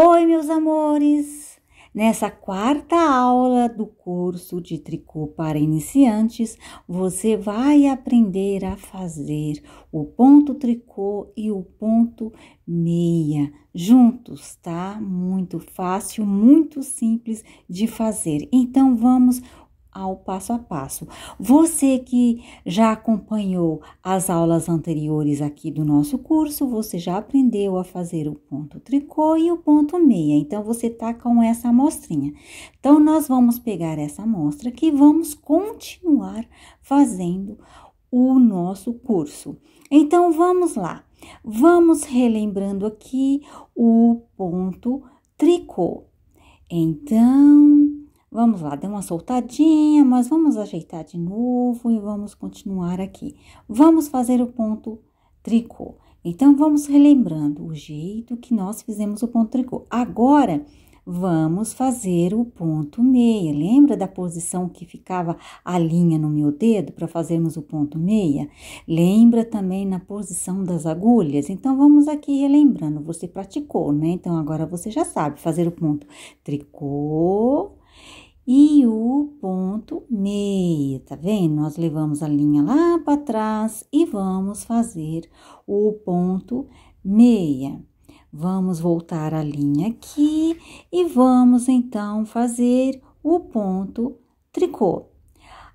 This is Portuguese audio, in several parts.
Oi, meus amores! Nessa quarta aula do curso de tricô para iniciantes, você vai aprender a fazer o ponto tricô e o ponto meia juntos, tá? Muito fácil, muito simples de fazer. Então vamos ao passo a passo. Você que já acompanhou as aulas anteriores aqui do nosso curso, você já aprendeu a fazer o ponto tricô e o ponto meia. Então você tá com essa amostrinha. Então nós vamos pegar essa amostra que vamos continuar fazendo o nosso curso. Então vamos lá. Vamos relembrando aqui o ponto tricô. Então, Vamos lá, deu uma soltadinha, mas vamos ajeitar de novo e vamos continuar aqui. Vamos fazer o ponto tricô. Então, vamos relembrando o jeito que nós fizemos o ponto tricô. Agora, vamos fazer o ponto meia. Lembra da posição que ficava a linha no meu dedo para fazermos o ponto meia? Lembra também na posição das agulhas? Então vamos aqui relembrando. Você praticou, né? Então agora você já sabe fazer o ponto tricô, e o ponto meia, tá vendo? Nós levamos a linha lá para trás e vamos fazer o ponto meia. Vamos voltar a linha aqui e vamos então fazer o ponto tricô.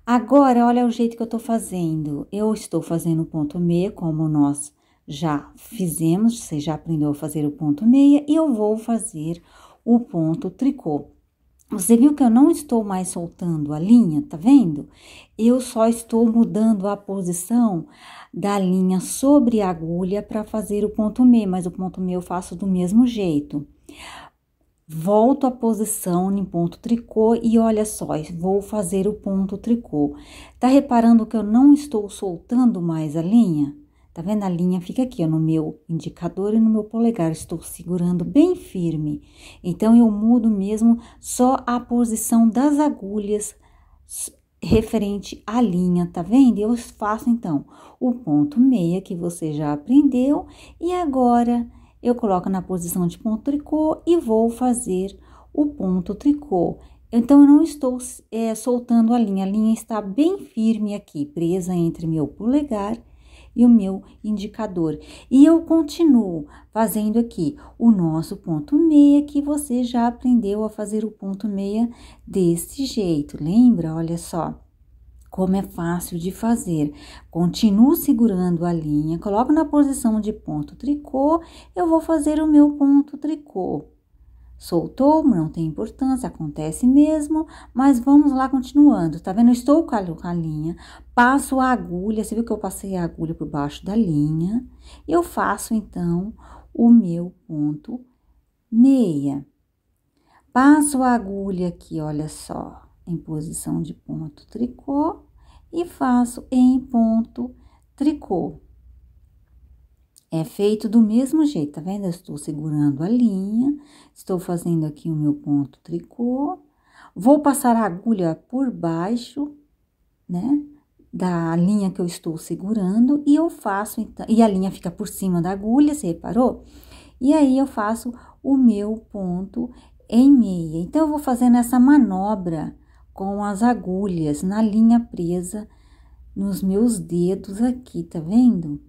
Agora, olha o jeito que eu estou fazendo. Eu estou fazendo o ponto meia, como nós já fizemos, você já aprendeu a fazer o ponto meia, e eu vou fazer o ponto tricô. Você viu que eu não estou mais soltando a linha, tá vendo? Eu só estou mudando a posição da linha sobre a agulha para fazer o ponto meio, mas o ponto meio eu faço do mesmo jeito. Volto a posição em ponto tricô e olha só, vou fazer o ponto tricô. Tá reparando que eu não estou soltando mais a linha? Tá vendo? A linha fica aqui, ó, no meu indicador e no meu polegar. Estou segurando bem firme. Então, eu mudo mesmo só a posição das agulhas referente à linha, tá vendo? Eu faço, então, o ponto meia que você já aprendeu. E agora, eu coloco na posição de ponto tricô e vou fazer o ponto tricô. Então, eu não estou é, soltando a linha. A linha está bem firme aqui, presa entre meu polegar e e o meu indicador. E eu continuo fazendo aqui o nosso ponto meia, que você já aprendeu a fazer o ponto meia desse jeito, lembra? Olha só como é fácil de fazer. Continuo segurando a linha, coloco na posição de ponto tricô, eu vou fazer o meu ponto tricô. Soltou, não tem importância, acontece mesmo, mas vamos lá continuando. Tá vendo? estou com a, com a linha, passo a agulha, você viu que eu passei a agulha por baixo da linha. Eu faço então o meu ponto meia. Passo a agulha aqui, olha só, em posição de ponto tricô e faço em ponto tricô. É feito do mesmo jeito, tá vendo? Eu estou segurando a linha, estou fazendo aqui o meu ponto tricô. Vou passar a agulha por baixo, né? Da linha que eu estou segurando e eu faço, então, e a linha fica por cima da agulha, você reparou? E aí eu faço o meu ponto em meia. Então, eu vou fazendo essa manobra com as agulhas na linha presa nos meus dedos aqui, tá vendo?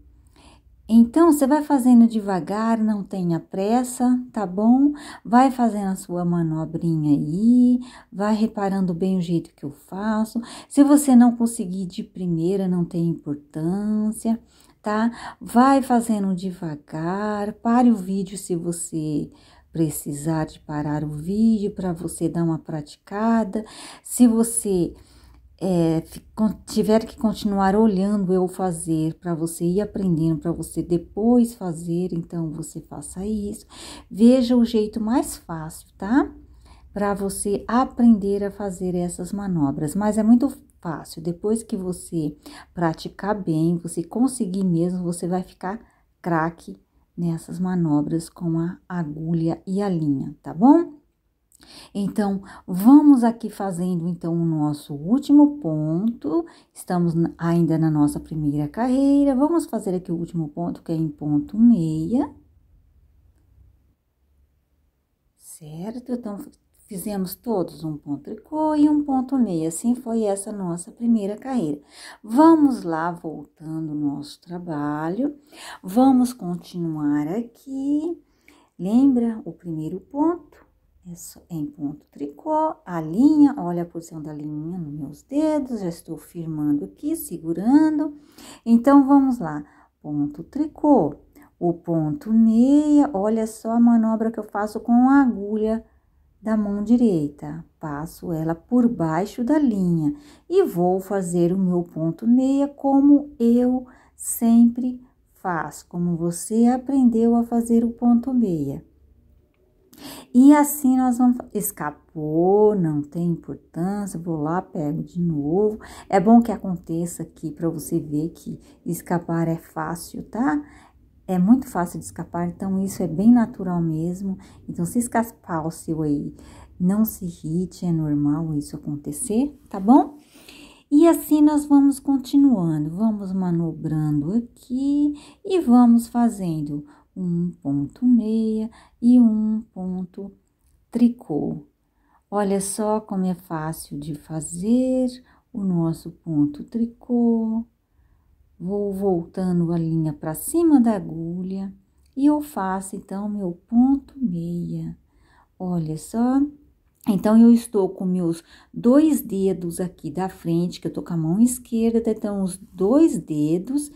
Então você vai fazendo devagar, não tenha pressa, tá bom? Vai fazendo a sua manobrinha aí, vai reparando bem o jeito que eu faço. Se você não conseguir de primeira, não tem importância, tá? Vai fazendo devagar, pare o vídeo se você precisar de parar o vídeo para você dar uma praticada. Se você é, tiver que continuar olhando eu fazer para você ir aprendendo, para você depois fazer, então você faça isso. Veja o jeito mais fácil, tá? Para você aprender a fazer essas manobras, mas é muito fácil. Depois que você praticar bem, você conseguir mesmo, você vai ficar craque nessas manobras com a agulha e a linha, tá bom? Então, vamos aqui fazendo então o nosso último ponto. Estamos ainda na nossa primeira carreira. Vamos fazer aqui o último ponto, que é em ponto meia. Certo? Então, fizemos todos um ponto tricô e um ponto meia. Assim foi essa nossa primeira carreira. Vamos lá, voltando o nosso trabalho. Vamos continuar aqui. Lembra o primeiro ponto? em ponto tricô, a linha, olha a posição da linha nos meus dedos, já estou firmando aqui, segurando. Então, vamos lá, ponto tricô, o ponto meia, olha só a manobra que eu faço com a agulha da mão direita. Passo ela por baixo da linha e vou fazer o meu ponto meia como eu sempre faço, como você aprendeu a fazer o ponto meia. E assim nós vamos. Escapou, não tem importância, vou lá, pego de novo. É bom que aconteça aqui para você ver que escapar é fácil, tá? É muito fácil de escapar, então isso é bem natural mesmo. Então, se escapar o seu aí, não se irrite, é normal isso acontecer, tá bom? E assim nós vamos continuando, vamos manobrando aqui e vamos fazendo um ponto meia e um Ponto tricô. Olha só como é fácil de fazer o nosso ponto tricô. Vou voltando a linha para cima da agulha e eu faço então meu ponto meia. Olha só. Então, eu estou com meus dois dedos aqui da frente, que eu tô com a mão esquerda, então, os dois dedos,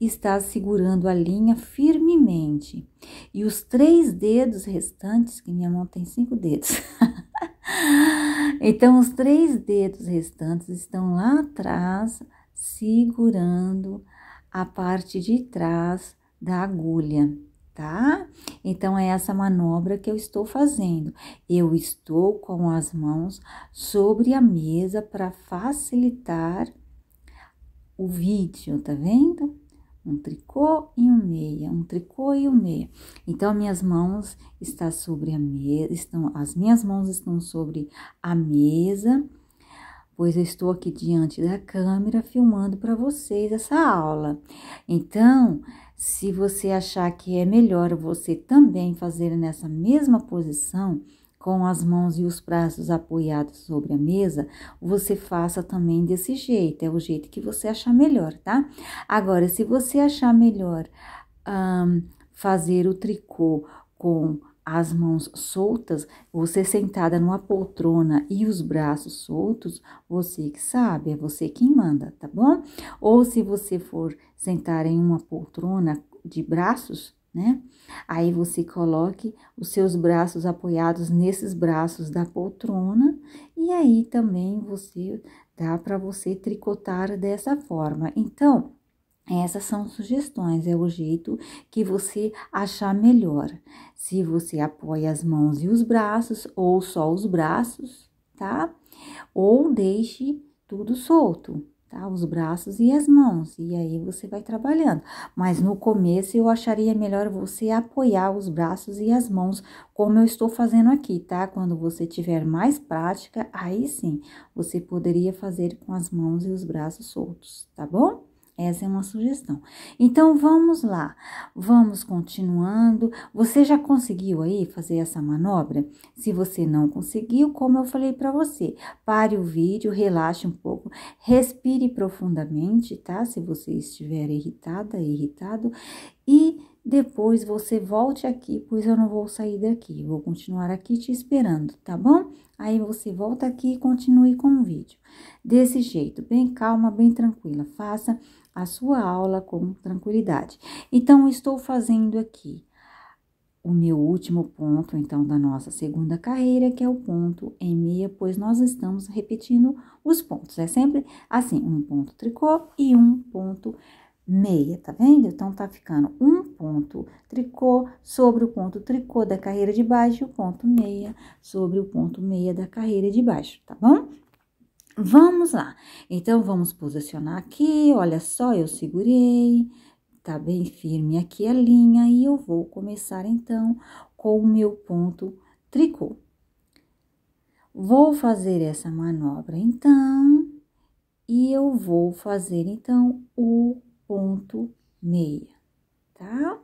estás segurando a linha firmemente. E os três dedos restantes, que minha mão tem cinco dedos. então, os três dedos restantes estão lá atrás, segurando a parte de trás da agulha, tá? Então, é essa manobra que eu estou fazendo. Eu estou com as mãos sobre a mesa para facilitar o vídeo, tá vendo? um tricô e um meia, um tricô e um meia. Então minhas mãos está sobre a mesa, estão as minhas mãos estão sobre a mesa, pois eu estou aqui diante da câmera filmando para vocês essa aula. Então, se você achar que é melhor você também fazer nessa mesma posição, com as mãos e os braços apoiados sobre a mesa, você faça também desse jeito, é o jeito que você achar melhor, tá? Agora, se você achar melhor um, fazer o tricô com as mãos soltas, você sentada numa poltrona e os braços soltos, você que sabe, é você quem manda, tá bom? Ou se você for sentar em uma poltrona de braços né? Aí você coloque os seus braços apoiados nesses braços da poltrona e aí também você dá para você tricotar dessa forma. Então, essas são sugestões, é o jeito que você achar melhor. Se você apoia as mãos e os braços ou só os braços, tá? Ou deixe tudo solto, tá? Os braços e as mãos, e aí você vai trabalhando. Mas no começo eu acharia melhor você apoiar os braços e as mãos, como eu estou fazendo aqui, tá? Quando você tiver mais prática, aí sim, você poderia fazer com as mãos e os braços soltos, tá bom? Essa é uma sugestão. Então vamos lá, vamos continuando. Você já conseguiu aí fazer essa manobra? Se você não conseguiu, como eu falei para você, pare o vídeo, relaxe um pouco, respire profundamente, tá? Se você estiver irritada, irritado, e depois você volte aqui, pois eu não vou sair daqui, vou continuar aqui te esperando, tá bom? Aí você volta aqui e continue com o vídeo. Desse jeito, bem calma, bem tranquila, faça a sua aula com tranquilidade. Então, estou fazendo aqui o meu último ponto, então, da nossa segunda carreira, que é o ponto em meia, pois nós estamos repetindo os pontos. É sempre assim, um ponto tricô e um ponto meia, tá vendo? Então, tá ficando um ponto tricô sobre o ponto tricô da carreira de baixo e o ponto meia sobre o ponto meia da carreira de baixo, tá bom? Vamos lá. Então, vamos posicionar aqui. Olha só, eu segurei. Tá bem firme aqui a linha. E eu vou começar, então, com o meu ponto tricô. Vou fazer essa manobra, então. E eu vou fazer, então, o ponto meia, tá?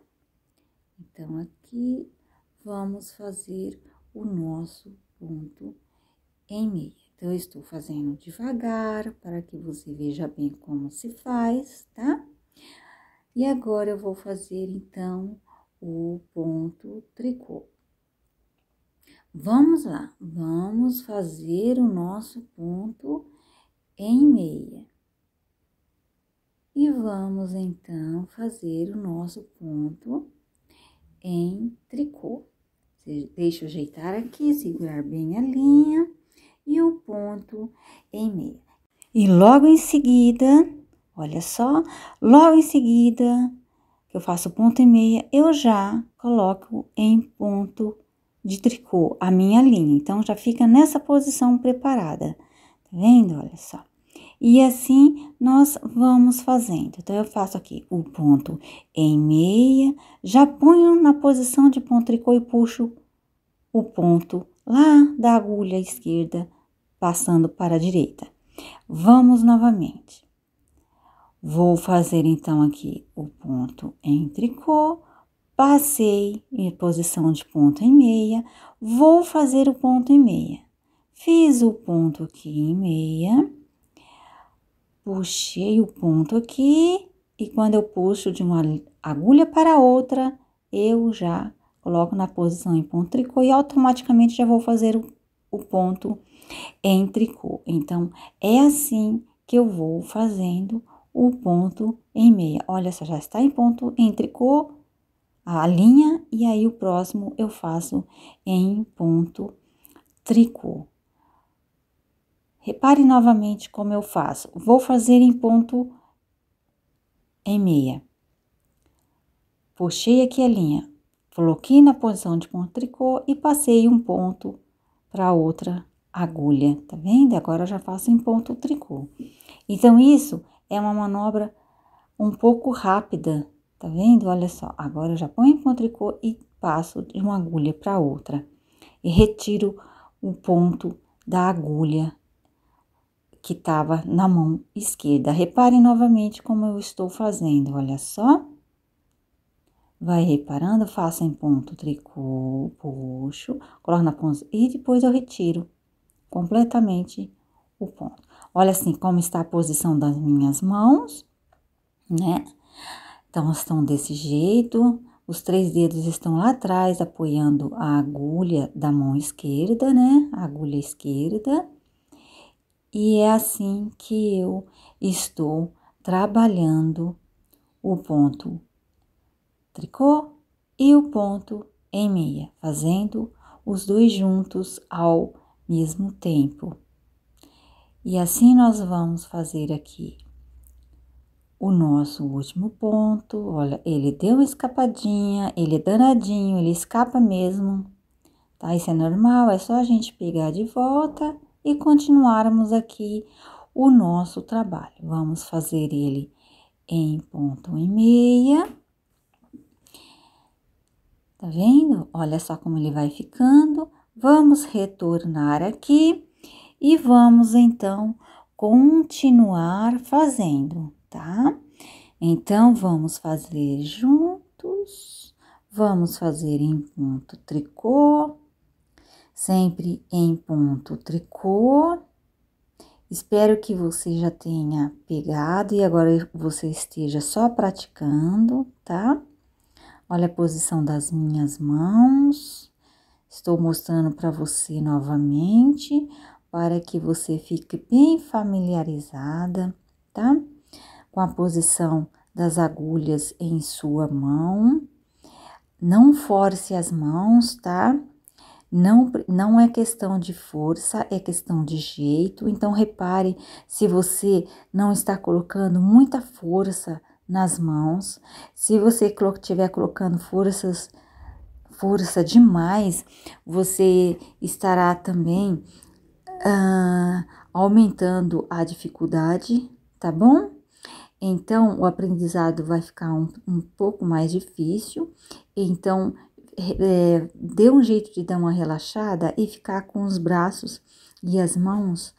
Então, aqui, vamos fazer o nosso ponto em meia. Então, eu estou fazendo devagar para que você veja bem como se faz, tá? E agora eu vou fazer então o ponto tricô. Vamos lá, vamos fazer o nosso ponto em meia. E vamos então fazer o nosso ponto em tricô. Deixa eu ajeitar aqui, segurar bem a linha e o ponto em meia. E logo em seguida, olha só, logo em seguida que eu faço ponto e meia, eu já coloco em ponto de tricô a minha linha. Então, já fica nessa posição preparada. Tá vendo? Olha só. E assim nós vamos fazendo. Então, eu faço aqui o ponto em meia, já ponho na posição de ponto tricô e puxo o ponto lá da agulha esquerda passando para a direita. Vamos novamente. Vou fazer então aqui o ponto em tricô, passei em posição de ponto em meia, vou fazer o ponto em meia. Fiz o ponto aqui em meia, puxei o ponto aqui e quando eu puxo de uma agulha para outra, eu já coloco na posição em ponto tricô e automaticamente já vou fazer o, o ponto em tricô. Então, é assim que eu vou fazendo o ponto em meia. Olha só, já está em ponto em tricô, a linha, e aí o próximo eu faço em ponto tricô. Repare novamente como eu faço. Vou fazer em ponto em meia. Puxei aqui a linha, coloquei na posição de ponto tricô e passei um ponto para outra agulha, tá vendo? Agora já faço em ponto tricô. Então, isso é uma manobra um pouco rápida, tá vendo? Olha só, agora eu já ponho em ponto tricô e passo de uma agulha para outra. E retiro o ponto da agulha que estava na mão esquerda. Reparem novamente como eu estou fazendo, olha só. Vai reparando, faça em ponto tricô, puxo, coloco na ponta e depois eu retiro completamente o ponto. Olha assim como está a posição das minhas mãos, né? Então estão desse jeito, os três dedos estão lá atrás apoiando a agulha da mão esquerda, né? A agulha esquerda. E é assim que eu estou trabalhando o ponto tricô e o ponto em meia, fazendo os dois juntos ao mesmo tempo. E assim nós vamos fazer aqui o nosso último ponto. Olha, ele deu uma escapadinha, ele é danadinho, ele escapa mesmo. Tá? Isso é normal, é só a gente pegar de volta e continuarmos aqui o nosso trabalho. Vamos fazer ele em ponto e meia. Tá vendo? Olha só como ele vai ficando. Vamos retornar aqui e vamos então continuar fazendo, tá? Então, vamos fazer juntos, vamos fazer em ponto tricô, sempre em ponto tricô. Espero que você já tenha pegado e agora você esteja só praticando, tá? Olha a posição das minhas mãos. Estou mostrando para você novamente, para que você fique bem familiarizada, tá? Com a posição das agulhas em sua mão. Não force as mãos, tá? Não, não é questão de força, é questão de jeito. Então, repare se você não está colocando muita força nas mãos, se você estiver colocando forças força demais, você estará também ah, aumentando a dificuldade, tá bom? Então, o aprendizado vai ficar um, um pouco mais difícil. Então, é, dê um jeito de dar uma relaxada e ficar com os braços e as mãos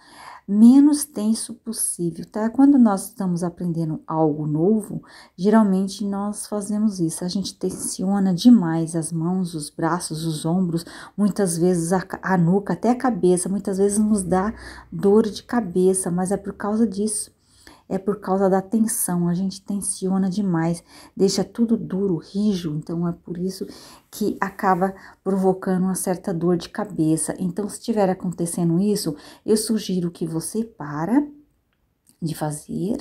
menos tenso possível, tá? Quando nós estamos aprendendo algo novo, geralmente nós fazemos isso. A gente tensiona demais as mãos, os braços, os ombros, muitas vezes a, a nuca, até a cabeça, muitas vezes nos dá dor de cabeça, mas é por causa disso é por causa da tensão. A gente tensiona demais, deixa tudo duro, rijo, então é por isso que acaba provocando uma certa dor de cabeça. Então, se estiver acontecendo isso, eu sugiro que você para de fazer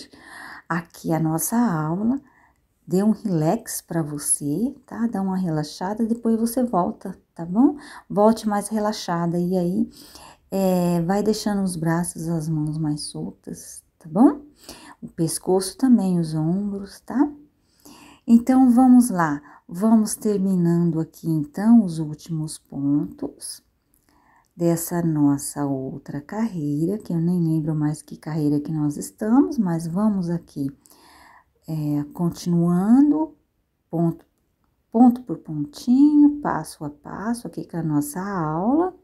aqui a nossa aula, dê um relax para você, tá? Dá uma relaxada, depois você volta, tá bom? Volte mais relaxada e aí é, vai deixando os braços, as mãos mais soltas, tá bom? O pescoço também, os ombros, tá? Então, vamos lá. Vamos terminando aqui, então, os últimos pontos dessa nossa outra carreira, que eu nem lembro mais que carreira que nós estamos, mas vamos aqui é, continuando, ponto, ponto por pontinho, passo a passo, aqui com a nossa aula.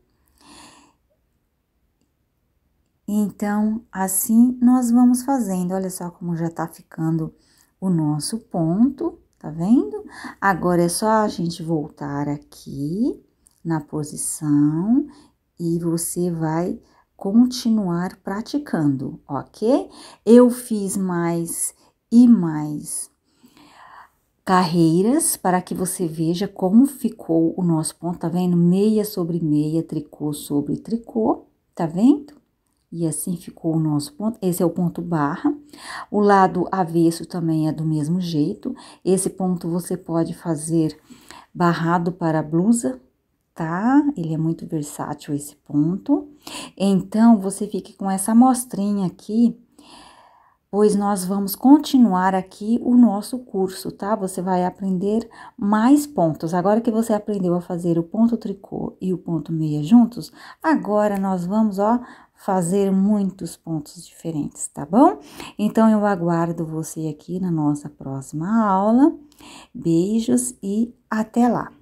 Então, assim nós vamos fazendo. Olha só como já tá ficando o nosso ponto, tá vendo? Agora é só a gente voltar aqui na posição e você vai continuar praticando, ok? Eu fiz mais e mais carreiras para que você veja como ficou o nosso ponto, tá vendo? Meia sobre meia, tricô sobre tricô, tá vendo? E assim ficou o nosso ponto. Esse é o ponto barra. O lado avesso também é do mesmo jeito. Esse ponto você pode fazer barrado para a blusa, tá? Ele é muito versátil esse ponto. Então, você fique com essa amostrinha aqui, pois nós vamos continuar aqui o nosso curso, tá? Você vai aprender mais pontos. Agora que você aprendeu a fazer o ponto tricô e o ponto meia juntos, agora nós vamos, ó, fazer muitos pontos diferentes, tá bom? Então eu aguardo você aqui na nossa próxima aula. Beijos e até lá!